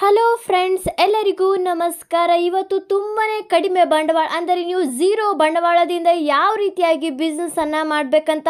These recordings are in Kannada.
ಹಲೋ ಫ್ರೆಂಡ್ಸ್ ಎಲ್ಲರಿಗೂ ನಮಸ್ಕಾರ ಇವತ್ತು ತುಂಬಾ ಕಡಿಮೆ ಬಂಡವಾಳ ಅಂದರೆ ನೀವು ಝೀರೋ ಬಂಡವಾಳದಿಂದ ಯಾವ ರೀತಿಯಾಗಿ ಬಿಸ್ನೆಸ್ಸನ್ನು ಮಾಡಬೇಕಂತ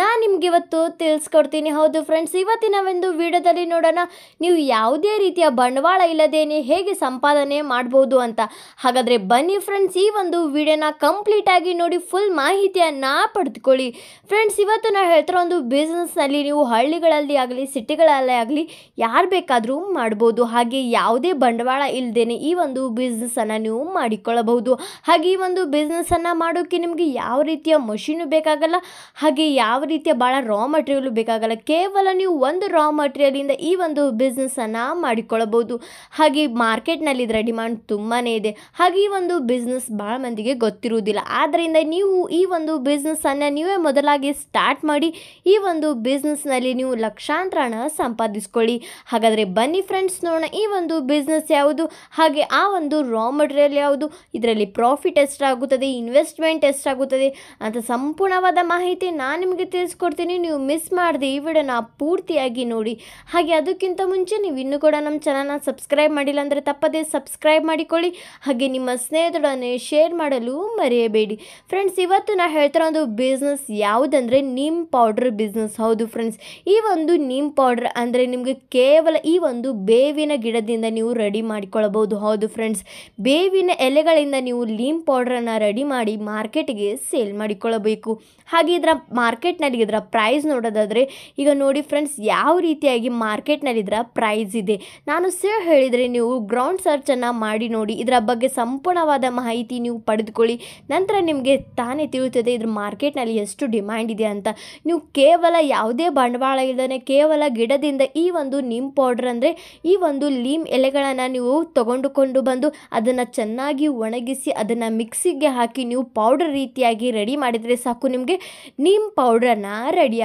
ನಾನು ನಿಮ್ಗೆ ಇವತ್ತು ತಿಳಿಸ್ಕೊಡ್ತೀನಿ ಹೌದು ಫ್ರೆಂಡ್ಸ್ ಇವತ್ತಿನ ಒಂದು ವಿಡಿಯೋದಲ್ಲಿ ನೋಡೋಣ ನೀವು ಯಾವುದೇ ರೀತಿಯ ಬಂಡವಾಳ ಇಲ್ಲದೇನೆ ಹೇಗೆ ಸಂಪಾದನೆ ಮಾಡ್ಬೋದು ಅಂತ ಹಾಗಾದರೆ ಬನ್ನಿ ಫ್ರೆಂಡ್ಸ್ ಈ ಒಂದು ವಿಡಿಯೋನ ಕಂಪ್ಲೀಟಾಗಿ ನೋಡಿ ಫುಲ್ ಮಾಹಿತಿಯನ್ನು ಪಡೆದುಕೊಳ್ಳಿ ಫ್ರೆಂಡ್ಸ್ ಇವತ್ತು ನಾನು ಹೇಳ್ತಿರೋ ಒಂದು ಬಿಸ್ನೆಸ್ನಲ್ಲಿ ನೀವು ಹಳ್ಳಿಗಳಲ್ಲಿ ಆಗಲಿ ಸಿಟಿಗಳಲ್ಲೇ ಆಗಲಿ ಯಾರು ಬೇಕಾದರೂ ಮಾಡ್ಬೋದು ಹಾಗೆ ಯಾವುದೇ ಬಂಡವಾಳ ಇಲ್ಲದೇನೆ ಈ ಒಂದು ಬಿಸ್ನೆಸ್ಸನ್ನು ನೀವು ಮಾಡಿಕೊಳ್ಳಬಹುದು ಹಾಗೆ ಈ ಒಂದು ಬಿಸ್ನೆಸ್ಸನ್ನು ಮಾಡೋಕ್ಕೆ ನಿಮಗೆ ಯಾವ ರೀತಿಯ ಮಷೀನು ಬೇಕಾಗಲ್ಲ ಹಾಗೆ ಯಾವ ರೀತಿಯ ಭಾಳ ರಾ ಮಟೀರಿಯಲ್ ಬೇಕಾಗಲ್ಲ ಕೇವಲ ನೀವು ಒಂದು ರಾ ಮಟೀರಿಯಲಿಂದ ಈ ಒಂದು ಬಿಸ್ನೆಸ್ಸನ್ನು ಮಾಡಿಕೊಳ್ಳಬಹುದು ಹಾಗೆ ಮಾರ್ಕೆಟ್ನಲ್ಲಿ ಇದರ ಡಿಮ್ಯಾಂಡ್ ತುಂಬಾ ಇದೆ ಹಾಗೆ ಈ ಒಂದು ಬಿಸ್ನೆಸ್ ಭಾಳ ಮಂದಿಗೆ ಗೊತ್ತಿರುವುದಿಲ್ಲ ಆದ್ದರಿಂದ ನೀವು ಈ ಒಂದು ಬಿಸ್ನೆಸ್ಸನ್ನು ನೀವೇ ಮೊದಲಾಗಿ ಸ್ಟಾರ್ಟ್ ಮಾಡಿ ಈ ಒಂದು ಬಿಸ್ನೆಸ್ನಲ್ಲಿ ನೀವು ಲಕ್ಷಾಂತರ ಹಣ ಸಂಪಾದಿಸ್ಕೊಳ್ಳಿ ಹಾಗಾದರೆ ಬನ್ನಿ ಫ್ರೆಂಡ್ಸ್ ನೋಡೋಣ ಈ ಒಂದು ಒಂದು ಬಿಸ್ನೆಸ್ ಯಾವುದು ಹಾಗೆ ಆ ಒಂದು ರಾ ಮಟೀರಿಯಲ್ ಯಾವುದು ಇದರಲ್ಲಿ ಪ್ರಾಫಿಟ್ ಎಷ್ಟಾಗುತ್ತದೆ ಇನ್ವೆಸ್ಟ್ಮೆಂಟ್ ಎಷ್ಟಾಗುತ್ತದೆ ಅಂತ ಸಂಪೂರ್ಣವಾದ ಮಾಹಿತಿ ನಾನು ನಿಮಗೆ ತಿಳಿಸ್ಕೊಡ್ತೀನಿ ನೀವು ಮಿಸ್ ಮಾಡದೆ ಈ ವಿಡಿಯೋನ ಪೂರ್ತಿಯಾಗಿ ನೋಡಿ ಹಾಗೆ ಅದಕ್ಕಿಂತ ಮುಂಚೆ ನೀವು ಇನ್ನೂ ಕೂಡ ನಮ್ಮ ಚಾನಲ್ನ ಸಬ್ಸ್ಕ್ರೈಬ್ ಮಾಡಿಲ್ಲ ಅಂದರೆ ತಪ್ಪದೇ ಸಬ್ಸ್ಕ್ರೈಬ್ ಮಾಡಿಕೊಳ್ಳಿ ಹಾಗೆ ನಿಮ್ಮ ಸ್ನೇಹಿತರೊಡನೆ ಶೇರ್ ಮಾಡಲು ಮರೆಯಬೇಡಿ ಫ್ರೆಂಡ್ಸ್ ಇವತ್ತು ನಾನು ಹೇಳ್ತಿರೋ ಒಂದು ಬಿಸ್ನೆಸ್ ಯಾವುದಂದರೆ ನೀಮ್ ಪೌಡ್ರ್ ಬಿಸ್ನೆಸ್ ಹೌದು ಫ್ರೆಂಡ್ಸ್ ಈ ಒಂದು ನೀಮ್ ಪೌಡ್ರ್ ಅಂದರೆ ನಿಮಗೆ ಕೇವಲ ಈ ಒಂದು ಬೇವಿನ ಗಿಡದಿಂದ ನೀವು ರೆಡಿ ಮಾಡಿಕೊಳ್ಳಬಹುದು ಹೌದು ಫ್ರೆಂಡ್ಸ್ ಬೇವಿನ ಎಲೆಗಳಿಂದ ನೀವು ಲೀಮ್ ಪೌಡ್ರನ್ನು ರೆಡಿ ಮಾಡಿ ಮಾರ್ಕೆಟ್ಗೆ ಸೇಲ್ ಮಾಡಿಕೊಳ್ಳಬೇಕು ಹಾಗೆ ಇದರ ಮಾರ್ಕೆಟ್ನಲ್ಲಿ ಇದರ ಪ್ರೈಸ್ ನೋಡೋದಾದ್ರೆ ಈಗ ನೋಡಿ ಫ್ರೆಂಡ್ಸ್ ಯಾವ ರೀತಿಯಾಗಿ ಮಾರ್ಕೆಟ್ನಲ್ಲಿ ಇದರ ಪ್ರೈಸ್ ಇದೆ ನಾನು ಸೇವ್ ಹೇಳಿದರೆ ನೀವು ಗ್ರೌಂಡ್ ಸರ್ಚನ್ನು ಮಾಡಿ ನೋಡಿ ಇದರ ಬಗ್ಗೆ ಸಂಪೂರ್ಣವಾದ ಮಾಹಿತಿ ನೀವು ಪಡೆದುಕೊಳ್ಳಿ ನಂತರ ನಿಮಗೆ ತಾನೇ ತಿಳಿಯುತ್ತದೆ ಇದ್ರ ಮಾರ್ಕೆಟ್ನಲ್ಲಿ ಎಷ್ಟು ಡಿಮ್ಯಾಂಡ್ ಇದೆ ಅಂತ ನೀವು ಕೇವಲ ಯಾವುದೇ ಬಂಡವಾಳ ಇಲ್ಲದೇ ಕೇವಲ ಗಿಡದಿಂದ ಈ ಒಂದು ನಿಮ್ ಪೌಡ್ರ್ ಅಂದರೆ ಈ ಒಂದು ನೀಮ್ ಎಲೆಗಳನ್ನು ನೀವು ತಗೊಂಡುಕೊಂಡು ಬಂದು ಅದನ್ನು ಚೆನ್ನಾಗಿ ಒಣಗಿಸಿ ಅದನ್ನು ಮಿಕ್ಸಿಗೆ ಹಾಕಿ ನೀವು ಪೌಡರ್ ರೀತಿಯಾಗಿ ರೆಡಿ ಮಾಡಿದರೆ ಸಾಕು ನಿಮಗೆ ನೀಮ್ ಪೌಡ್ರನ್ನ ರೆಡಿ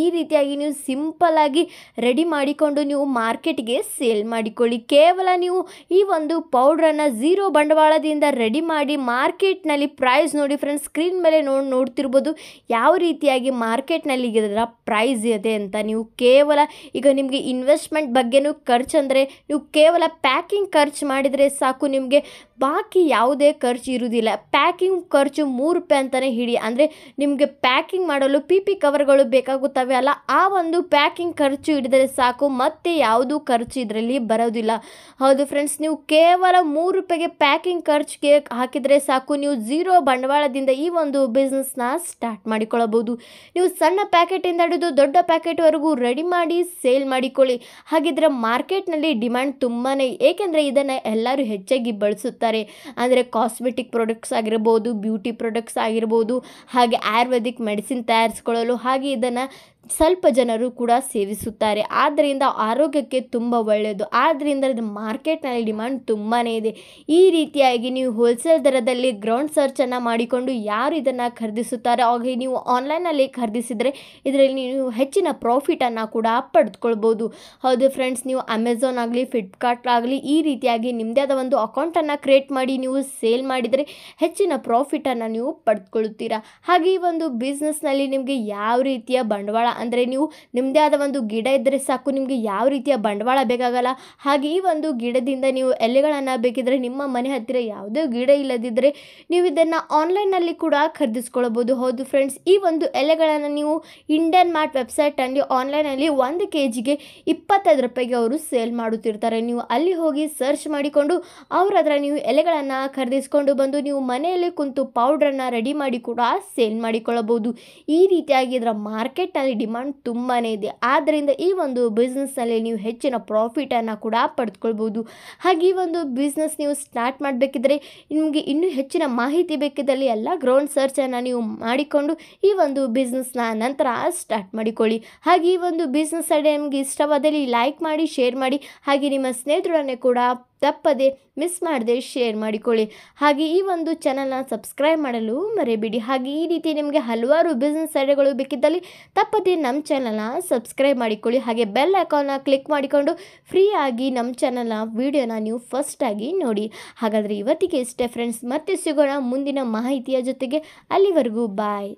ಈ ರೀತಿಯಾಗಿ ನೀವು ಸಿಂಪಲಾಗಿ ರೆಡಿ ಮಾಡಿಕೊಂಡು ನೀವು ಮಾರ್ಕೆಟ್ಗೆ ಸೇಲ್ ಮಾಡಿಕೊಳ್ಳಿ ಕೇವಲ ನೀವು ಈ ಒಂದು ಪೌಡ್ರನ್ನು ಝೀರೋ ಬಂಡವಾಳದಿಂದ ರೆಡಿ ಮಾಡಿ ಮಾರ್ಕೆಟ್ನಲ್ಲಿ ಪ್ರೈಸ್ ನೋಡಿ ಫ್ರೆಂಡ್ಸ್ ಸ್ಕ್ರೀನ್ ಮೇಲೆ ನೋಡಿ ನೋಡ್ತಿರ್ಬೋದು ಯಾವ ರೀತಿಯಾಗಿ ಮಾರ್ಕೆಟ್ನಲ್ಲಿ ಇದರ ಪ್ರೈಸ್ ಇದೆ ಅಂತ ನೀವು ಕೇವಲ ಈಗ ನಿಮಗೆ ಇನ್ವೆಸ್ಟ್ಮೆಂಟ್ ಬಗ್ಗೆನೂ ಖರ್ಚು ಅಂದರೆ ಕೇವಲ ಪ್ಯಾಕಿಂಗ್ ಖರ್ಚು ಮಾಡಿದರೆ ಸಾಕು ನಿಮಗೆ ಬಾಕಿ ಯಾವುದೇ ಖರ್ಚು ಇರುವುದಿಲ್ಲ ಪ್ಯಾಕಿಂಗ್ ಖರ್ಚು ಮೂರು ರೂಪಾಯಿ ಅಂತಲೇ ಹಿಡಿ ಅಂದರೆ ನಿಮಗೆ ಪ್ಯಾಕಿಂಗ್ ಮಾಡಲು ಪಿ ಪಿ ಕವರ್ಗಳು ಬೇಕಾಗುತ್ತವೆ ಅಲ್ಲ ಆ ಒಂದು ಪ್ಯಾಕಿಂಗ್ ಖರ್ಚು ಹಿಡಿದರೆ ಸಾಕು ಮತ್ತೆ ಯಾವುದೂ ಖರ್ಚು ಇದರಲ್ಲಿ ಬರೋದಿಲ್ಲ ಹೌದು ಫ್ರೆಂಡ್ಸ್ ನೀವು ಕೇವಲ ಮೂರು ರೂಪಾಯಿಗೆ ಪ್ಯಾಕಿಂಗ್ ಖರ್ಚಿಗೆ ಹಾಕಿದರೆ ಸಾಕು ನೀವು ಝೀರೋ ಬಂಡವಾಳದಿಂದ ಈ ಒಂದು ಬಿಸ್ನೆಸ್ನ ಸ್ಟಾರ್ಟ್ ಮಾಡಿಕೊಳ್ಳಬಹುದು ನೀವು ಸಣ್ಣ ಪ್ಯಾಕೆಟಿಂದ ಹಿಡಿದು ದೊಡ್ಡ ಪ್ಯಾಕೆಟ್ವರೆಗೂ ರೆಡಿ ಮಾಡಿ ಸೇಲ್ ಮಾಡಿಕೊಳ್ಳಿ ಹಾಗಿದ್ರೆ ಮಾರ್ಕೆಟ್ನಲ್ಲಿ ಡಿಮ್ಯಾಂಡ್ ಬ್ರ್ಯಾಂಡ್ ತುಂಬಾ ಏಕೆಂದರೆ ಇದನ್ನು ಎಲ್ಲರೂ ಹೆಚ್ಚಾಗಿ ಬಳಸುತ್ತಾರೆ ಅಂದರೆ ಕಾಸ್ಮೆಟಿಕ್ ಪ್ರಾಡಕ್ಟ್ಸ್ ಆಗಿರ್ಬೋದು ಬ್ಯೂಟಿ ಪ್ರಾಡಕ್ಟ್ಸ್ ಆಗಿರ್ಬೋದು ಹಾಗೆ ಆಯುರ್ವೇದಿಕ್ ಮೆಡಿಸಿನ್ ತಯಾರಿಸ್ಕೊಳ್ಳಲು ಹಾಗೆ ಇದನ್ನು ಸ್ವಲ್ಪ ಜನರು ಕೂಡ ಸೇವಿಸುತ್ತಾರೆ ಆದ್ದರಿಂದ ಆರೋಗ್ಯಕ್ಕೆ ತುಂಬ ಒಳ್ಳೆಯದು ಆದ್ದರಿಂದ ಮಾರ್ಕೆಟ್ನಲ್ಲಿ ಡಿಮ್ಯಾಂಡ್ ತುಂಬಾ ಇದೆ ಈ ರೀತಿಯಾಗಿ ನೀವು ಹೋಲ್ಸೇಲ್ ದರದಲ್ಲಿ ಗ್ರೌಂಡ್ ಸರ್ಚನ್ನು ಮಾಡಿಕೊಂಡು ಯಾರು ಇದನ್ನು ಖರೀದಿಸುತ್ತಾರೆ ಹಾಗೆ ನೀವು ಆನ್ಲೈನಲ್ಲಿ ಖರೀದಿಸಿದರೆ ಇದರಲ್ಲಿ ನೀವು ಹೆಚ್ಚಿನ ಪ್ರಾಫಿಟನ್ನು ಕೂಡ ಪಡೆದುಕೊಳ್ಬೋದು ಹೌದು ಫ್ರೆಂಡ್ಸ್ ನೀವು ಅಮೆಝಾನ್ ಆಗಲಿ ಫ್ಲಿಪ್ಕಾರ್ಟ್ ಆಗಲಿ ಈ ರೀತಿಯಾಗಿ ನಿಮ್ಮದೇ ಆದ ಒಂದು ಅಕೌಂಟನ್ನು ಕ್ರಿಯೇಟ್ ಮಾಡಿ ನೀವು ಸೇಲ್ ಮಾಡಿದರೆ ಹೆಚ್ಚಿನ ಪ್ರಾಫಿಟನ್ನು ನೀವು ಪಡೆದುಕೊಳ್ಳುತ್ತೀರಾ ಹಾಗೆ ಈ ಒಂದು ಬಿಸ್ನೆಸ್ನಲ್ಲಿ ನಿಮಗೆ ಯಾವ ರೀತಿಯ ಬಂಡವಾಳ ಅಂದರೆ ನೀವು ನಿಮ್ಮದೇ ಆದ ಒಂದು ಗಿಡ ಇದ್ದರೆ ಸಾಕು ನಿಮಗೆ ಯಾವ ರೀತಿಯ ಬಂಡವಾಳ ಬೇಕಾಗಲ್ಲ ಹಾಗೆ ಈ ಒಂದು ಗಿಡದಿಂದ ನೀವು ಎಲೆಗಳನ್ನು ಬೇಕಿದ್ರೆ ನಿಮ್ಮ ಮನೆ ಹತ್ತಿರ ಯಾವುದೇ ಗಿಡ ಇಲ್ಲದಿದ್ದರೆ ನೀವು ಇದನ್ನು ಆನ್ಲೈನ್ನಲ್ಲಿ ಕೂಡ ಖರೀದಿಸ್ಕೊಳ್ಬೋದು ಹೌದು ಫ್ರೆಂಡ್ಸ್ ಈ ಒಂದು ಎಲೆಗಳನ್ನು ನೀವು ಇಂಡಿಯನ್ ಮಾರ್ಟ್ ವೆಬ್ಸೈಟಲ್ಲಿ ಆನ್ಲೈನಲ್ಲಿ ಒಂದು ಕೆ ಜಿಗೆ ಇಪ್ಪತ್ತೈದು ರೂಪಾಯಿಗೆ ಅವರು ಸೇಲ್ ಮಾಡುತ್ತಿರ್ತಾರೆ ನೀವು ಅಲ್ಲಿ ಹೋಗಿ ಸರ್ಚ್ ಮಾಡಿಕೊಂಡು ಅವ್ರ ನೀವು ಎಲೆಗಳನ್ನು ಖರೀದಿಸ್ಕೊಂಡು ಬಂದು ನೀವು ಮನೆಯಲ್ಲಿ ಕುಂತು ಪೌಡ್ರನ್ನು ರೆಡಿ ಮಾಡಿ ಕೂಡ ಸೇಲ್ ಮಾಡಿಕೊಳ್ಳಬಹುದು ಈ ರೀತಿಯಾಗಿ ಇದರ ಮಾರ್ಕೆಟ್ನಲ್ಲಿ ಡಿಮಾಂಡ್ ತುಂಬಾ ಇದೆ ಆದ್ದರಿಂದ ಈ ಒಂದು ಬಿಸ್ನೆಸ್ನಲ್ಲಿ ನೀವು ಹೆಚ್ಚಿನ ಪ್ರಾಫಿಟನ್ನು ಕೂಡ ಪಡೆದುಕೊಳ್ಬೋದು ಹಾಗೆ ಈ ಒಂದು ಬಿಸ್ನೆಸ್ ನೀವು ಸ್ಟಾರ್ಟ್ ಮಾಡಬೇಕಿದ್ರೆ ನಿಮಗೆ ಇನ್ನೂ ಹೆಚ್ಚಿನ ಮಾಹಿತಿ ಬೇಕಿದ್ದಲ್ಲಿ ಎಲ್ಲ ಗ್ರೌಂಡ್ ಸರ್ಚನ್ನು ನೀವು ಮಾಡಿಕೊಂಡು ಈ ಒಂದು ಬಿಸ್ನೆಸ್ನ ನಂತರ ಸ್ಟಾರ್ಟ್ ಮಾಡಿಕೊಳ್ಳಿ ಹಾಗೆ ಈ ಒಂದು ಬಿಸ್ನೆಸ್ ಐಡಿಯಾ ನಿಮಗೆ ಇಷ್ಟವಾದಲ್ಲಿ ಲೈಕ್ ಮಾಡಿ ಶೇರ್ ಮಾಡಿ ಹಾಗೆ ನಿಮ್ಮ ಸ್ನೇಹಿತರೊಡನೆ ಕೂಡ ತಪ್ಪದೆ ಮಿಸ್ ಮಾಡದೆ ಶೇರ್ ಮಾಡಿಕೊಳ್ಳಿ ಹಾಗೆ ಈ ಒಂದು ಚಾನಲ್ನ ಸಬ್ಸ್ಕ್ರೈಬ್ ಮಾಡಲು ಮರೆಯಬೇಡಿ ಹಾಗೆ ಈ ರೀತಿ ನಿಮಗೆ ಹಲವಾರು ಬಿಸ್ನೆಸ್ ಐಡಿಯಾಗಳು ಬೇಕಿದ್ದಲ್ಲಿ ತಪ್ಪದೆ ನಮ್ಮ ಚಾನಲ್ನ ಸಬ್ಸ್ಕ್ರೈಬ್ ಮಾಡಿಕೊಳ್ಳಿ ಹಾಗೆ ಬೆಲ್ ಐಕಾನ್ನ ಕ್ಲಿಕ್ ಮಾಡಿಕೊಂಡು ಫ್ರೀಯಾಗಿ ನಮ್ಮ ಚಾನಲ್ನ ವೀಡಿಯೋನ ನೀವು ಫಸ್ಟಾಗಿ ನೋಡಿ ಹಾಗಾದರೆ ಇವತ್ತಿಗೆ ಇಷ್ಟೇ ಫ್ರೆಂಡ್ಸ್ ಮತ್ತೆ ಸಿಗೋಣ ಮುಂದಿನ ಮಾಹಿತಿಯ ಜೊತೆಗೆ ಅಲ್ಲಿವರೆಗೂ ಬಾಯ್